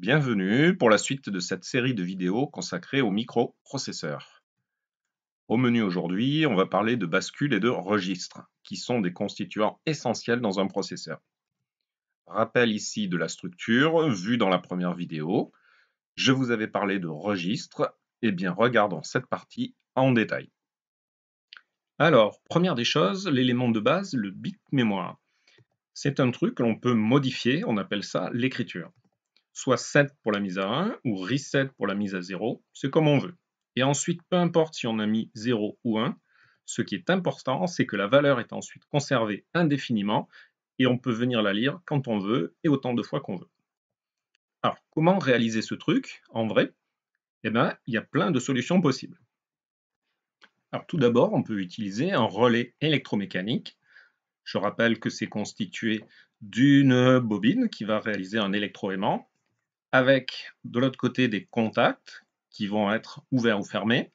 Bienvenue pour la suite de cette série de vidéos consacrée au microprocesseurs. Au menu aujourd'hui, on va parler de bascules et de registres, qui sont des constituants essentiels dans un processeur. Rappel ici de la structure, vue dans la première vidéo. Je vous avais parlé de registres, et eh bien regardons cette partie en détail. Alors, première des choses, l'élément de base, le bit mémoire. C'est un truc que l'on peut modifier, on appelle ça l'écriture soit 7 pour la mise à 1 ou reset pour la mise à 0, c'est comme on veut. Et ensuite, peu importe si on a mis 0 ou 1, ce qui est important, c'est que la valeur est ensuite conservée indéfiniment et on peut venir la lire quand on veut et autant de fois qu'on veut. Alors, comment réaliser ce truc en vrai Eh bien, il y a plein de solutions possibles. Alors, tout d'abord, on peut utiliser un relais électromécanique. Je rappelle que c'est constitué d'une bobine qui va réaliser un électroaimant avec de l'autre côté des contacts qui vont être ouverts ou fermés.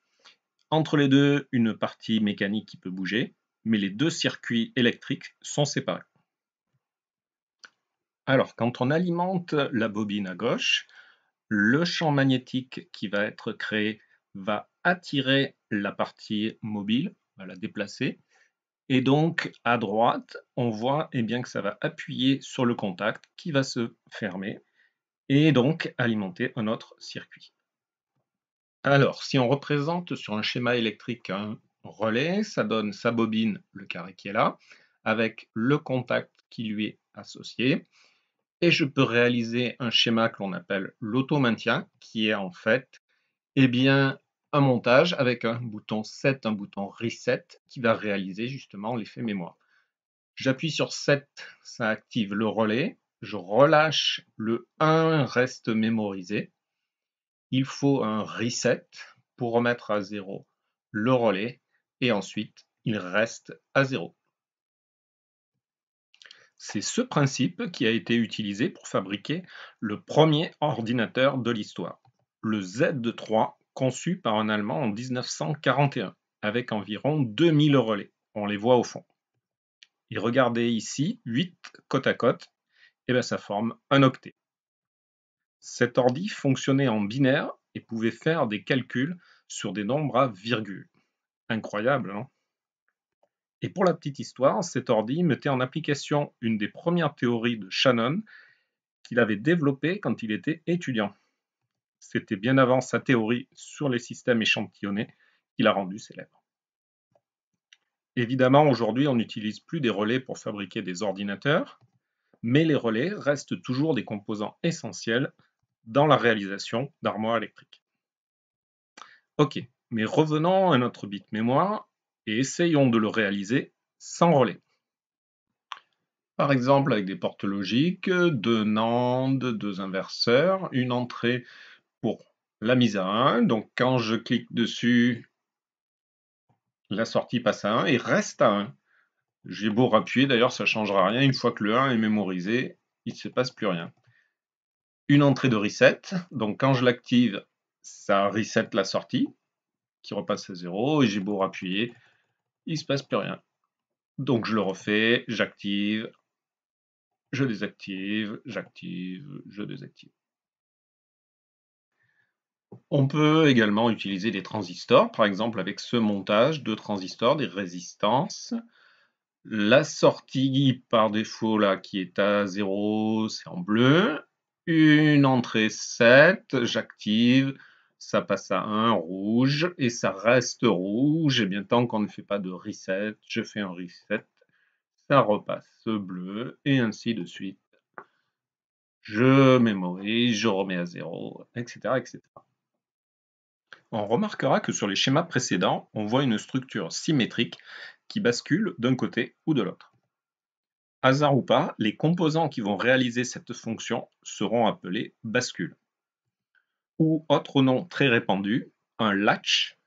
Entre les deux, une partie mécanique qui peut bouger, mais les deux circuits électriques sont séparés. Alors, quand on alimente la bobine à gauche, le champ magnétique qui va être créé va attirer la partie mobile, va la déplacer. Et donc, à droite, on voit et eh bien, que ça va appuyer sur le contact qui va se fermer et donc alimenter un autre circuit. Alors, si on représente sur un schéma électrique un relais, ça donne sa bobine, le carré qui est là, avec le contact qui lui est associé. Et je peux réaliser un schéma que l'on appelle maintien, qui est en fait eh bien, un montage avec un bouton set, un bouton reset, qui va réaliser justement l'effet mémoire. J'appuie sur set, ça active le relais je relâche le 1 reste mémorisé. Il faut un reset pour remettre à zéro le relais et ensuite il reste à zéro. C'est ce principe qui a été utilisé pour fabriquer le premier ordinateur de l'histoire, le Z3 conçu par un Allemand en 1941 avec environ 2000 relais. On les voit au fond. Et regardez ici 8 côte à côte et eh bien ça forme un octet. Cet ordi fonctionnait en binaire et pouvait faire des calculs sur des nombres à virgule. Incroyable, non hein Et pour la petite histoire, cet ordi mettait en application une des premières théories de Shannon qu'il avait développée quand il était étudiant. C'était bien avant sa théorie sur les systèmes échantillonnés qu'il a rendu célèbre. Évidemment, aujourd'hui, on n'utilise plus des relais pour fabriquer des ordinateurs, mais les relais restent toujours des composants essentiels dans la réalisation d'armoires électriques. Ok, mais revenons à notre bit mémoire et essayons de le réaliser sans relais. Par exemple avec des portes logiques, deux NAND, deux inverseurs, une entrée pour la mise à 1, donc quand je clique dessus, la sortie passe à 1 et reste à 1. J'ai beau rappuyer, d'ailleurs, ça ne changera rien. Une fois que le 1 est mémorisé, il ne se passe plus rien. Une entrée de reset. Donc quand je l'active, ça reset la sortie, qui repasse à 0. Et j'ai beau rappuyer, il ne se passe plus rien. Donc je le refais, j'active, je désactive, j'active, je désactive. On peut également utiliser des transistors, par exemple avec ce montage de transistors, des résistances. La sortie par défaut là qui est à 0, c'est en bleu. Une entrée 7, j'active, ça passe à 1 rouge et ça reste rouge. Et bien tant qu'on ne fait pas de reset, je fais un reset, ça repasse bleu et ainsi de suite. Je mémorise, je remets à 0, etc. etc. On remarquera que sur les schémas précédents, on voit une structure symétrique bascule d'un côté ou de l'autre. Hasard ou pas, les composants qui vont réaliser cette fonction seront appelés bascule Ou autre nom très répandu, un latch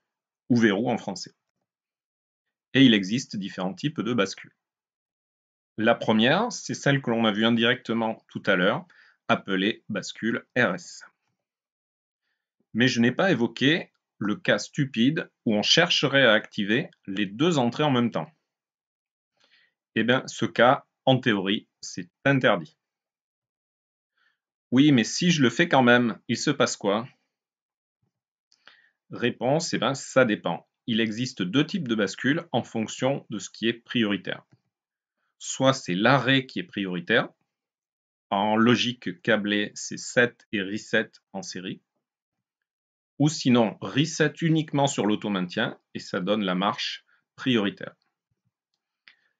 ou verrou en français. Et il existe différents types de bascules. La première, c'est celle que l'on a vue indirectement tout à l'heure, appelée bascule RS. Mais je n'ai pas évoqué le cas stupide où on chercherait à activer les deux entrées en même temps. Eh bien, ce cas, en théorie, c'est interdit. Oui, mais si je le fais quand même, il se passe quoi Réponse, eh bien, ça dépend. Il existe deux types de bascules en fonction de ce qui est prioritaire. Soit c'est l'arrêt qui est prioritaire. En logique câblée, c'est set et reset en série ou sinon reset uniquement sur l'auto-maintien et ça donne la marche prioritaire.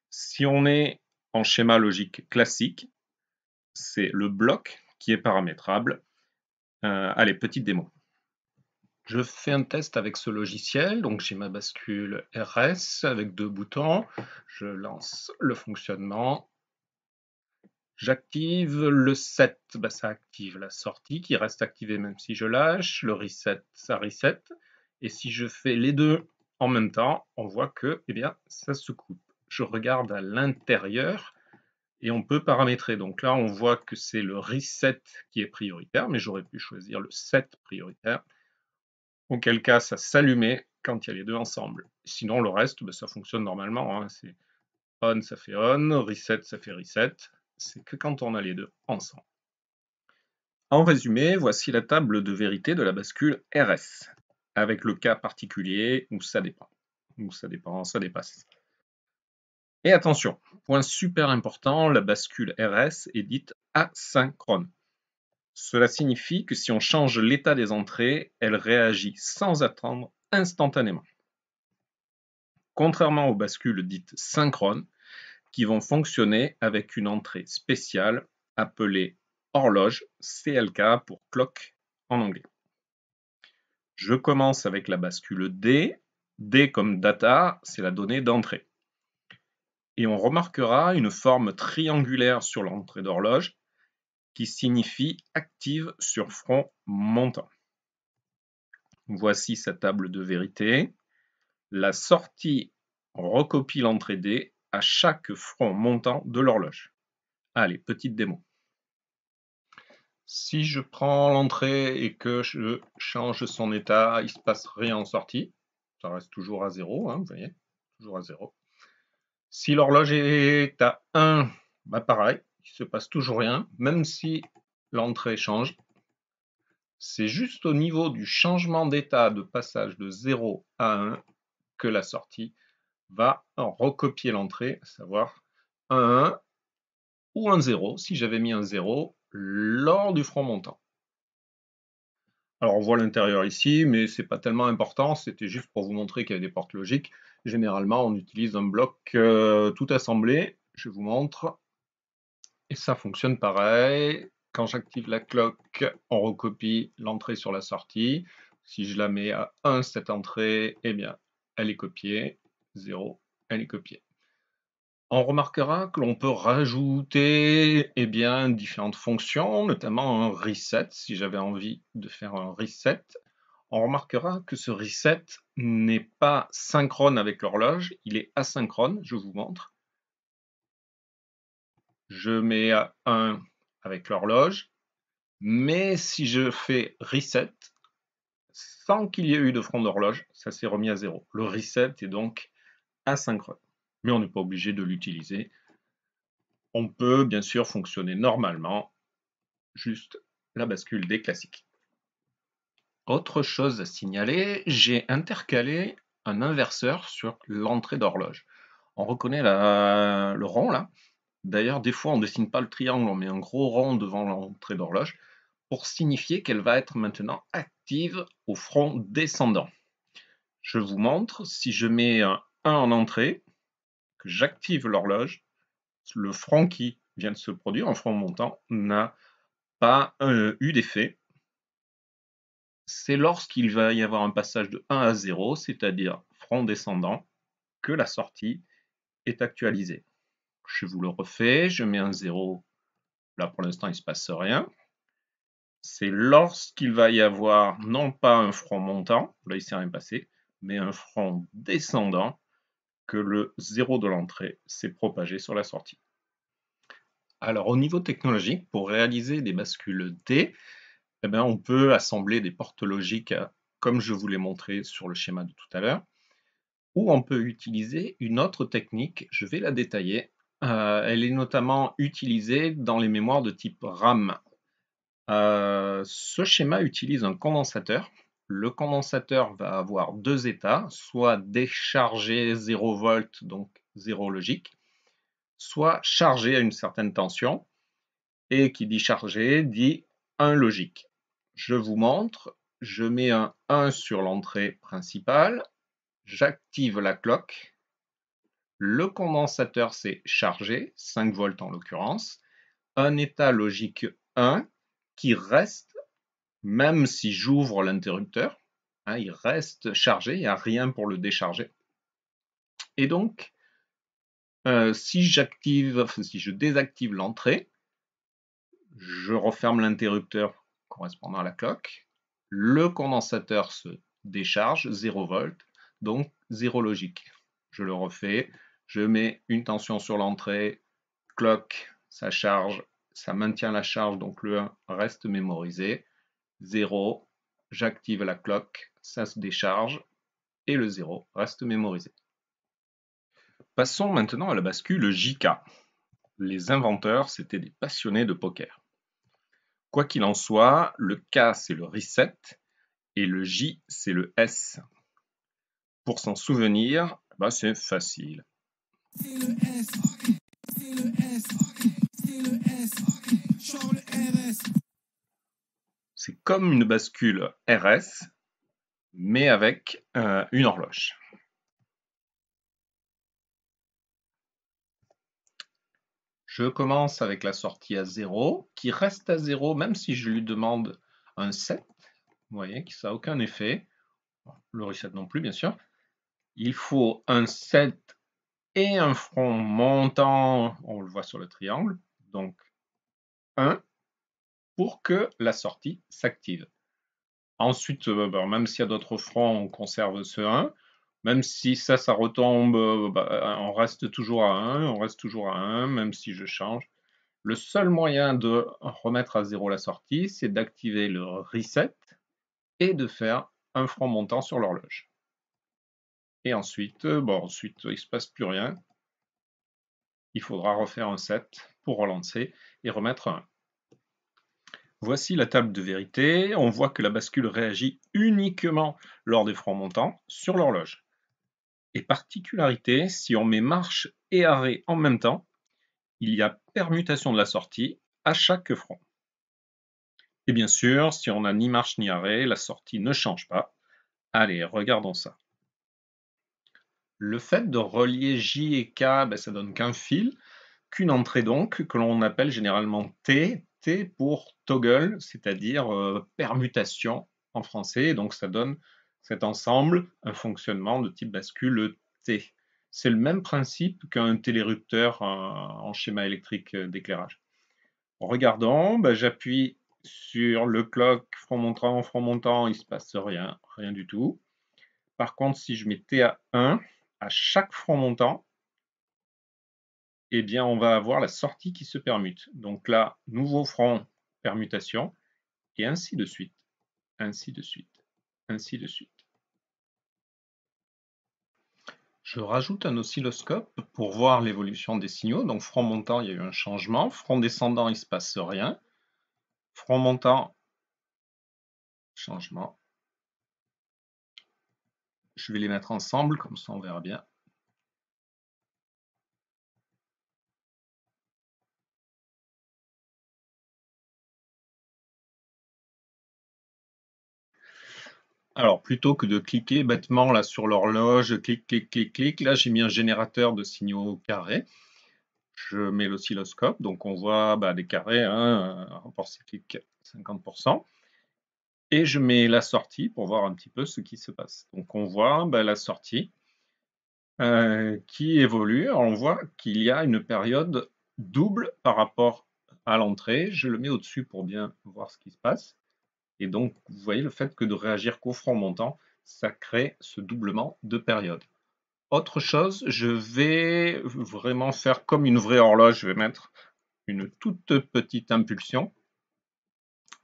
Si on est en schéma logique classique, c'est le bloc qui est paramétrable. Euh, allez, petite démo. Je fais un test avec ce logiciel, donc j'ai ma bascule RS avec deux boutons, je lance le fonctionnement, J'active le set, bah, ça active la sortie qui reste activée même si je lâche, le reset, ça reset. Et si je fais les deux en même temps, on voit que eh bien, ça se coupe. Je regarde à l'intérieur et on peut paramétrer. Donc là, on voit que c'est le reset qui est prioritaire, mais j'aurais pu choisir le set prioritaire, auquel cas ça s'allumait quand il y a les deux ensemble. Sinon, le reste, bah, ça fonctionne normalement. Hein. C'est on, ça fait on, reset, ça fait reset c'est que quand on a les deux ensemble. En résumé, voici la table de vérité de la bascule RS, avec le cas particulier où ça dépend, où ça dépend, ça dépasse. Et attention, point super important, la bascule RS est dite asynchrone. Cela signifie que si on change l'état des entrées, elle réagit sans attendre instantanément. Contrairement aux bascules dites synchrones, vont fonctionner avec une entrée spéciale appelée horloge CLK pour clock en anglais. Je commence avec la bascule D. D comme data, c'est la donnée d'entrée. Et on remarquera une forme triangulaire sur l'entrée d'horloge qui signifie active sur front montant. Voici sa table de vérité. La sortie recopie l'entrée D à chaque front montant de l'horloge. Allez, petite démo. Si je prends l'entrée et que je change son état, il ne se passe rien en sortie. Ça reste toujours à 0, hein, vous voyez, toujours à 0. Si l'horloge est à 1, bah, pareil, il ne se passe toujours rien, même si l'entrée change. C'est juste au niveau du changement d'état de passage de 0 à 1 que la sortie va recopier l'entrée, savoir un 1 ou un 0, si j'avais mis un 0 lors du front montant. Alors on voit l'intérieur ici, mais c'est pas tellement important, c'était juste pour vous montrer qu'il y avait des portes logiques. Généralement, on utilise un bloc euh, tout assemblé, je vous montre. Et ça fonctionne pareil. Quand j'active la cloque, on recopie l'entrée sur la sortie. Si je la mets à 1, cette entrée, eh bien, elle est copiée. 0, elle est copiée. On remarquera que l'on peut rajouter eh bien, différentes fonctions, notamment un reset, si j'avais envie de faire un reset. On remarquera que ce reset n'est pas synchrone avec l'horloge, il est asynchrone, je vous montre. Je mets à 1 avec l'horloge, mais si je fais reset, sans qu'il y ait eu de front d'horloge, ça s'est remis à 0. Le reset est donc asynchrone. Mais on n'est pas obligé de l'utiliser. On peut bien sûr fonctionner normalement, juste la bascule des classiques. Autre chose à signaler, j'ai intercalé un inverseur sur l'entrée d'horloge. On reconnaît le rond là. D'ailleurs, des fois, on ne dessine pas le triangle, on met un gros rond devant l'entrée d'horloge pour signifier qu'elle va être maintenant active au front descendant. Je vous montre, si je mets en entrée, que j'active l'horloge, le front qui vient de se produire, un front montant, n'a pas euh, eu d'effet. C'est lorsqu'il va y avoir un passage de 1 à 0, c'est-à-dire front descendant, que la sortie est actualisée. Je vous le refais, je mets un 0. Là, pour l'instant, il ne se passe rien. C'est lorsqu'il va y avoir non pas un front montant, là, il ne s'est rien passé, mais un front descendant que le zéro de l'entrée s'est propagé sur la sortie. Alors au niveau technologique, pour réaliser des bascules D, eh ben, on peut assembler des portes logiques euh, comme je vous l'ai montré sur le schéma de tout à l'heure, ou on peut utiliser une autre technique, je vais la détailler. Euh, elle est notamment utilisée dans les mémoires de type RAM. Euh, ce schéma utilise un condensateur le condensateur va avoir deux états, soit déchargé 0 volts, donc 0 logique, soit chargé à une certaine tension. Et qui dit chargé dit 1 logique. Je vous montre, je mets un 1 sur l'entrée principale, j'active la cloque, le condensateur s'est chargé, 5 volts en l'occurrence, un état logique 1 qui reste même si j'ouvre l'interrupteur, hein, il reste chargé, il n'y a rien pour le décharger. Et donc, euh, si j'active, si je désactive l'entrée, je referme l'interrupteur correspondant à la cloque, le condensateur se décharge, 0 volt, donc zéro logique. Je le refais, je mets une tension sur l'entrée, cloque, ça charge, ça maintient la charge, donc le 1 reste mémorisé. 0, j'active la cloque, ça se décharge et le 0 reste mémorisé. Passons maintenant à la bascule JK. Les inventeurs, c'était des passionnés de poker. Quoi qu'il en soit, le K c'est le reset et le J c'est le S. Pour s'en souvenir, bah, c'est facile. C'est comme une bascule RS, mais avec euh, une horloge. Je commence avec la sortie à 0, qui reste à 0 même si je lui demande un 7. Vous voyez que ça n'a aucun effet. Le reset non plus, bien sûr. Il faut un 7 et un front montant, on le voit sur le triangle, donc 1 pour que la sortie s'active. Ensuite, euh, bah, même s'il y a d'autres fronts, on conserve ce 1. Même si ça, ça retombe, euh, bah, euh, on reste toujours à 1, on reste toujours à 1, même si je change. Le seul moyen de remettre à zéro la sortie, c'est d'activer le reset et de faire un front montant sur l'horloge. Et ensuite, bon, ensuite, il ne se passe plus rien. Il faudra refaire un set pour relancer et remettre un. Voici la table de vérité. On voit que la bascule réagit uniquement lors des fronts montants sur l'horloge. Et particularité, si on met marche et arrêt en même temps, il y a permutation de la sortie à chaque front. Et bien sûr, si on n'a ni marche ni arrêt, la sortie ne change pas. Allez, regardons ça. Le fait de relier J et K, ben, ça donne qu'un fil, qu'une entrée donc, que l'on appelle généralement T, pour toggle, c'est-à-dire euh, permutation en français. donc ça donne cet ensemble un fonctionnement de type bascule T. C'est le même principe qu'un télérupteur euh, en schéma électrique euh, d'éclairage. regardons bah, j'appuie sur le clock front montant, front montant, il se passe rien, rien du tout. Par contre, si je mets T à 1, à chaque front montant, eh bien, on va avoir la sortie qui se permute. Donc là, nouveau front, permutation, et ainsi de suite, ainsi de suite, ainsi de suite. Je rajoute un oscilloscope pour voir l'évolution des signaux. Donc front montant, il y a eu un changement. Front descendant, il ne se passe rien. Front montant, changement. Je vais les mettre ensemble, comme ça on verra bien. Alors, plutôt que de cliquer bêtement là sur l'horloge, clic, clic, clic, clic, là j'ai mis un générateur de signaux carrés. Je mets l'oscilloscope, donc on voit bah, des carrés, hein, rapport cyclique 50%. Et je mets la sortie pour voir un petit peu ce qui se passe. Donc on voit bah, la sortie euh, qui évolue. on voit qu'il y a une période double par rapport à l'entrée. Je le mets au-dessus pour bien voir ce qui se passe. Et donc, vous voyez le fait que de réagir qu'au front montant, ça crée ce doublement de période. Autre chose, je vais vraiment faire comme une vraie horloge, je vais mettre une toute petite impulsion.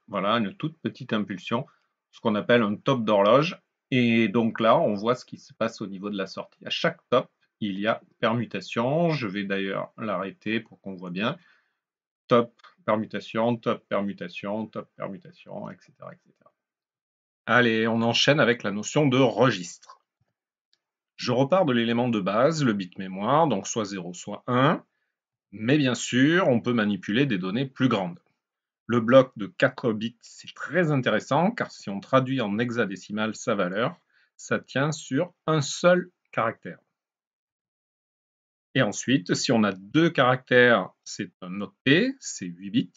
Voilà, une toute petite impulsion, ce qu'on appelle un top d'horloge. Et donc là, on voit ce qui se passe au niveau de la sortie. À chaque top, il y a permutation. Je vais d'ailleurs l'arrêter pour qu'on voit bien. Top, permutation, top permutation, top permutation, etc., Allez, on enchaîne avec la notion de registre. Je repars de l'élément de base, le bit mémoire, donc soit 0, soit 1, mais bien sûr, on peut manipuler des données plus grandes. Le bloc de 4 bits, c'est très intéressant, car si on traduit en hexadécimal sa valeur, ça tient sur un seul caractère. Et ensuite, si on a deux caractères, c'est un octet, c'est 8 bits.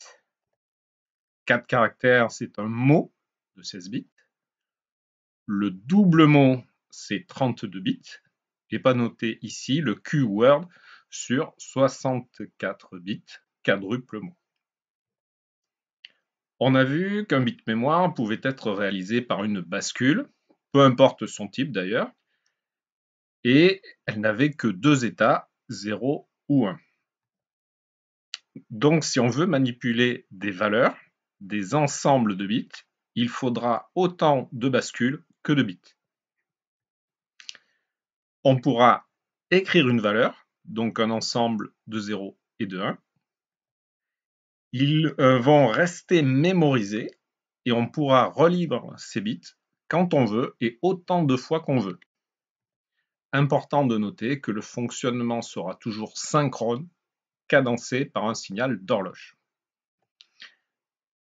Quatre caractères, c'est un mot de 16 bits. Le double mot, c'est 32 bits. Et pas noté ici le Q-word sur 64 bits, quadruple mot. On a vu qu'un bit mémoire pouvait être réalisé par une bascule, peu importe son type d'ailleurs, et elle n'avait que deux états, 0 ou 1. Donc si on veut manipuler des valeurs, des ensembles de bits, il faudra autant de bascules que de bits. On pourra écrire une valeur, donc un ensemble de 0 et de 1. Ils euh, vont rester mémorisés et on pourra relire ces bits quand on veut et autant de fois qu'on veut. Important de noter que le fonctionnement sera toujours synchrone, cadencé par un signal d'horloge.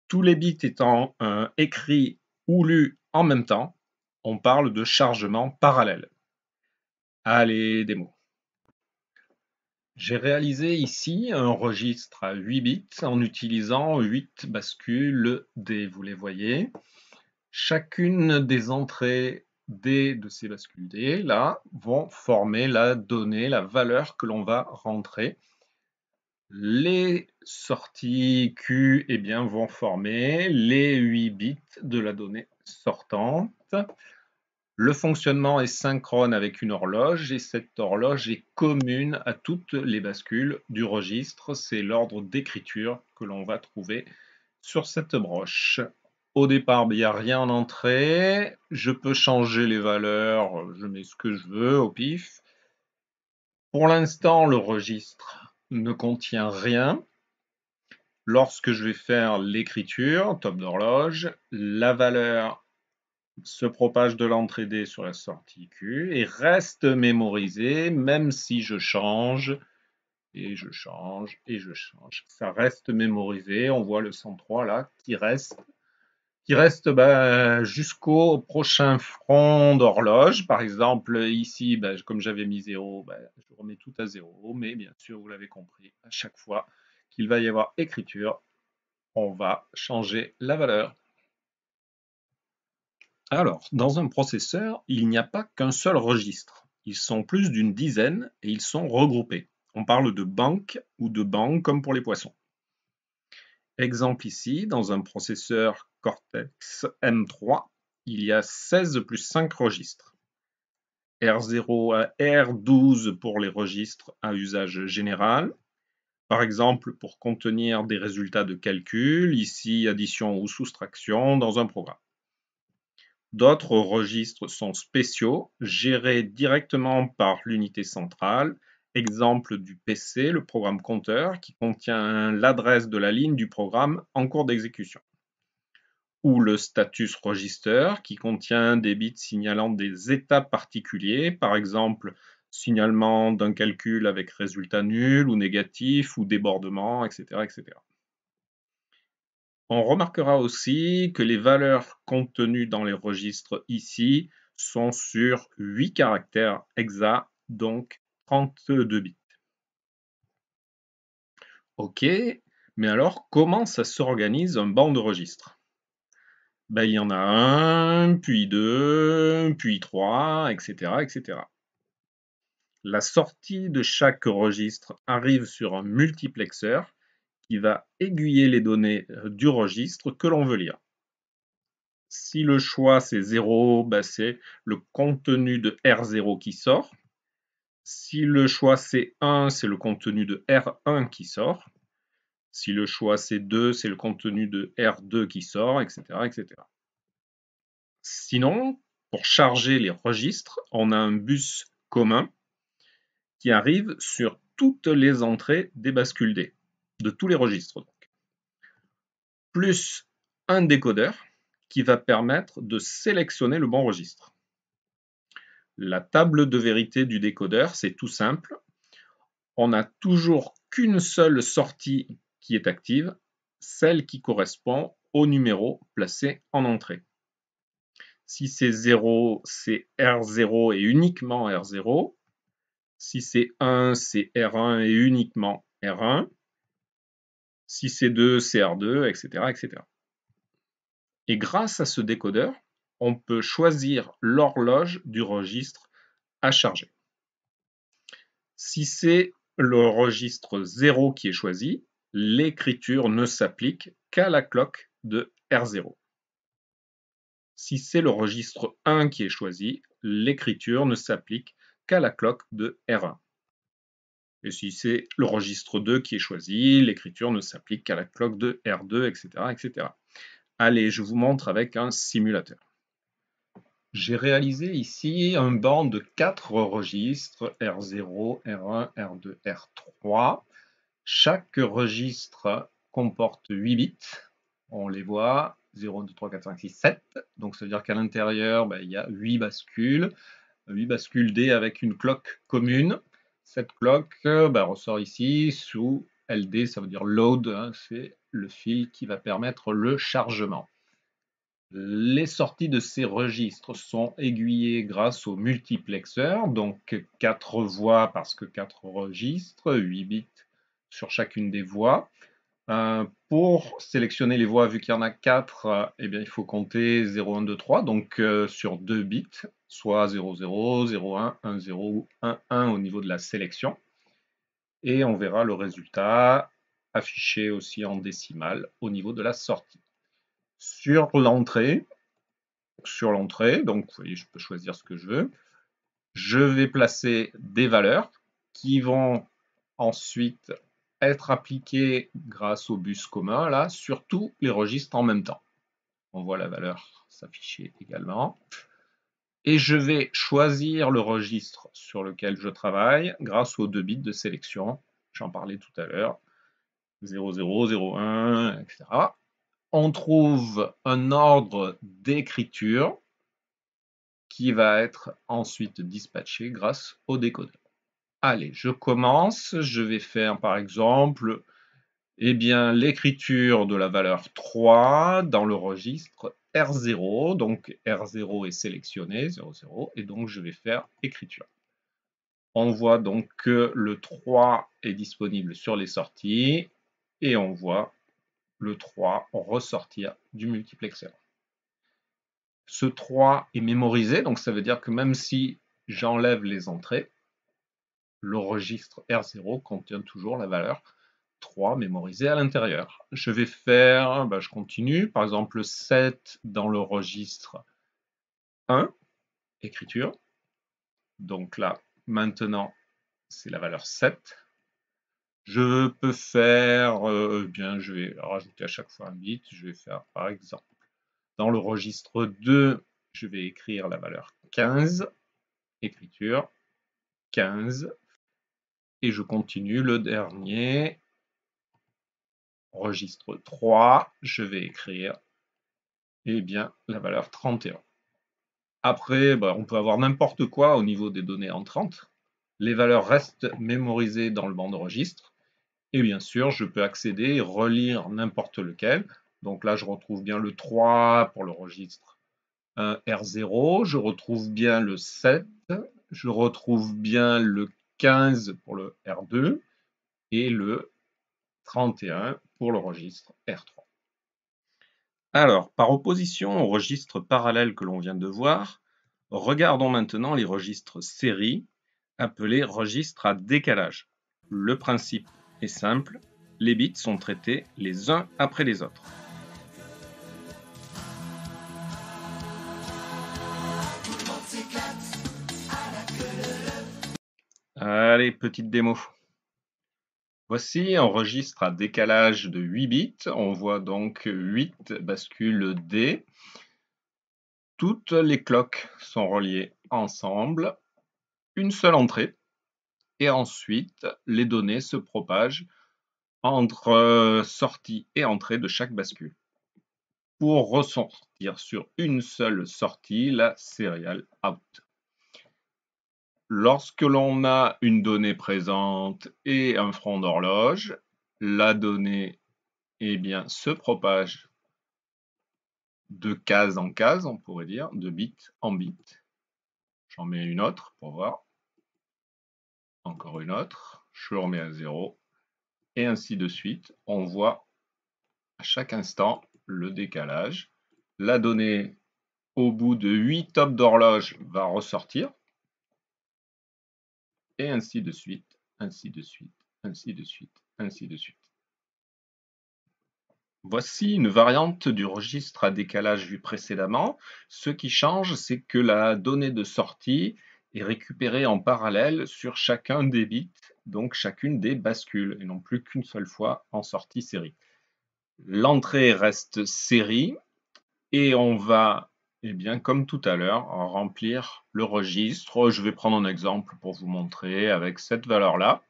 Tous les bits étant euh, écrits ou lus en même temps, on parle de chargement parallèle. Allez, démo. J'ai réalisé ici un registre à 8 bits en utilisant 8 bascules D, vous les voyez. Chacune des entrées D de ces bascules D, là, vont former la donnée, la valeur que l'on va rentrer. Les sorties Q eh bien, vont former les 8 bits de la donnée sortante. Le fonctionnement est synchrone avec une horloge et cette horloge est commune à toutes les bascules du registre. C'est l'ordre d'écriture que l'on va trouver sur cette broche. Au départ, il n'y a rien en entrée. Je peux changer les valeurs, je mets ce que je veux au pif. Pour l'instant, le registre ne contient rien. Lorsque je vais faire l'écriture, top d'horloge, la valeur se propage de l'entrée D sur la sortie Q et reste mémorisée même si je change et je change et je change. Ça reste mémorisé. On voit le 103 là qui reste qui reste bah, jusqu'au prochain front d'horloge. Par exemple, ici, bah, comme j'avais mis 0, bah, je remets tout à zéro. Mais bien sûr, vous l'avez compris, à chaque fois qu'il va y avoir écriture, on va changer la valeur. Alors, dans un processeur, il n'y a pas qu'un seul registre. Ils sont plus d'une dizaine et ils sont regroupés. On parle de banque ou de banque comme pour les poissons. Exemple ici, dans un processeur Cortex M3, il y a 16 plus 5 registres. R0 à R12 pour les registres à usage général. Par exemple, pour contenir des résultats de calcul, ici addition ou soustraction dans un programme. D'autres registres sont spéciaux, gérés directement par l'unité centrale. Exemple du PC, le programme compteur, qui contient l'adresse de la ligne du programme en cours d'exécution ou le status register qui contient des bits signalant des états particuliers, par exemple signalement d'un calcul avec résultat nul ou négatif ou débordement, etc. etc. On remarquera aussi que les valeurs contenues dans les registres ici sont sur 8 caractères hexa, donc 32 bits. Ok, mais alors comment ça s'organise un banc de registres bah, il y en a un, puis deux, puis trois, etc., etc. La sortie de chaque registre arrive sur un multiplexeur qui va aiguiller les données euh, du registre que l'on veut lire. Si le choix c'est 0, bah, c'est le contenu de R0 qui sort. Si le choix c'est 1, c'est le contenu de R1 qui sort. Si le choix c'est 2, c'est le contenu de R2 qui sort, etc., etc. Sinon, pour charger les registres, on a un bus commun qui arrive sur toutes les entrées des bascules D, de tous les registres Plus un décodeur qui va permettre de sélectionner le bon registre. La table de vérité du décodeur, c'est tout simple. On n'a toujours qu'une seule sortie qui est active, celle qui correspond au numéro placé en entrée. Si c'est 0, c'est R0 et uniquement R0. Si c'est 1, c'est R1 et uniquement R1. Si c'est 2, c'est R2, etc., etc. Et grâce à ce décodeur, on peut choisir l'horloge du registre à charger. Si c'est le registre 0 qui est choisi, l'écriture ne s'applique qu'à la cloque de R0. Si c'est le registre 1 qui est choisi, l'écriture ne s'applique qu'à la cloque de R1. Et si c'est le registre 2 qui est choisi, l'écriture ne s'applique qu'à la cloque de R2, etc., etc. Allez, je vous montre avec un simulateur. J'ai réalisé ici un banc de 4 registres, R0, R1, R2, R3. Chaque registre comporte 8 bits. On les voit, 0, 1, 2, 3, 4, 5, 6, 7. Donc ça veut dire qu'à l'intérieur, ben, il y a 8 bascules. 8 bascules D avec une cloque commune. Cette cloque ben, ressort ici sous LD, ça veut dire load, hein. c'est le fil qui va permettre le chargement. Les sorties de ces registres sont aiguillées grâce au multiplexeur, donc 4 voies parce que 4 registres, 8 bits sur chacune des voies. Euh, pour sélectionner les voies, vu qu'il y en a 4, euh, eh bien, il faut compter 0, 1, 2, 3, donc euh, sur 2 bits, soit 0, 0, 0, 1, 1, 0 1, 1 au niveau de la sélection. Et on verra le résultat affiché aussi en décimal au niveau de la sortie. Sur l'entrée, sur l'entrée, donc vous voyez, je peux choisir ce que je veux. Je vais placer des valeurs qui vont ensuite être appliquée grâce au bus commun, là, sur tous les registres en même temps. On voit la valeur s'afficher également. Et je vais choisir le registre sur lequel je travaille grâce aux deux bits de sélection. J'en parlais tout à l'heure. 0001, etc. On trouve un ordre d'écriture qui va être ensuite dispatché grâce au décodeur. Allez, je commence. Je vais faire par exemple eh bien, l'écriture de la valeur 3 dans le registre R0. Donc R0 est sélectionné, 00, et donc je vais faire écriture. On voit donc que le 3 est disponible sur les sorties et on voit le 3 ressortir du multiplexeur. Ce 3 est mémorisé, donc ça veut dire que même si j'enlève les entrées, le registre R0 contient toujours la valeur 3 mémorisée à l'intérieur. Je vais faire, bah, je continue, par exemple 7 dans le registre 1, écriture. Donc là, maintenant, c'est la valeur 7. Je peux faire, euh, eh bien, je vais rajouter à chaque fois un bit, je vais faire par exemple, dans le registre 2, je vais écrire la valeur 15, écriture, 15, et je continue le dernier. Registre 3, je vais écrire eh bien, la valeur 31. Après, bah, on peut avoir n'importe quoi au niveau des données entrantes. Les valeurs restent mémorisées dans le banc de registre. Et bien sûr, je peux accéder et relire n'importe lequel. Donc là, je retrouve bien le 3 pour le registre R0. Je retrouve bien le 7. Je retrouve bien le 15 pour le R2 et le 31 pour le registre R3. Alors, par opposition au registre parallèle que l'on vient de voir, regardons maintenant les registres série, appelés registres à décalage. Le principe est simple, les bits sont traités les uns après les autres. Allez, petite démo. Voici un registre à décalage de 8 bits. On voit donc 8 bascules D. Toutes les cloques sont reliées ensemble. Une seule entrée. Et ensuite, les données se propagent entre euh, sortie et entrée de chaque bascule. Pour ressortir sur une seule sortie, la serial out. Lorsque l'on a une donnée présente et un front d'horloge, la donnée eh bien, se propage de case en case, on pourrait dire, de bit en bit. J'en mets une autre pour voir. Encore une autre. Je remets à 0. Et ainsi de suite. On voit à chaque instant le décalage. La donnée au bout de 8 tops d'horloge va ressortir et ainsi de suite, ainsi de suite, ainsi de suite, ainsi de suite. Voici une variante du registre à décalage vu précédemment. Ce qui change, c'est que la donnée de sortie est récupérée en parallèle sur chacun des bits, donc chacune des bascules, et non plus qu'une seule fois en sortie série. L'entrée reste série, et on va eh bien, comme tout à l'heure, remplir le registre. Je vais prendre un exemple pour vous montrer avec cette valeur-là.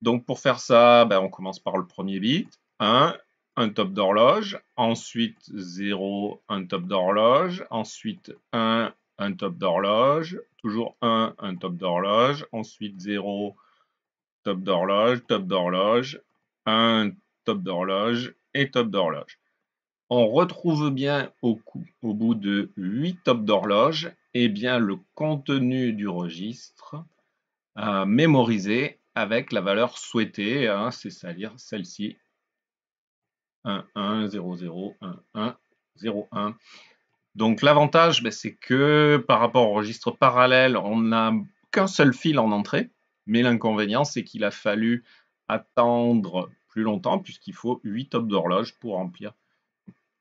Donc, pour faire ça, ben, on commence par le premier bit, 1, un top d'horloge, ensuite 0, un top d'horloge, ensuite 1, un top d'horloge, toujours 1, un top d'horloge, ensuite 0, top d'horloge, top d'horloge, 1, top d'horloge et top d'horloge on retrouve bien au, bout de 8 tops d'horloge et eh bien, le contenu du registre euh, mémorisé avec la valeur souhaitée, hein, c'est-à-dire celle-ci, 1, 1, 0, 0, 1, Donc l'avantage, ben, c'est que par rapport au registre parallèle, on n'a qu'un seul fil en entrée, mais l'inconvénient, c'est qu'il a fallu attendre plus longtemps puisqu'il faut 8 tops d'horloge pour remplir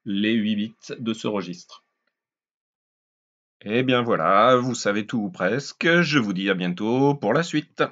les 8 bits de ce registre. Et eh bien voilà, vous savez tout ou presque, je vous dis à bientôt pour la suite.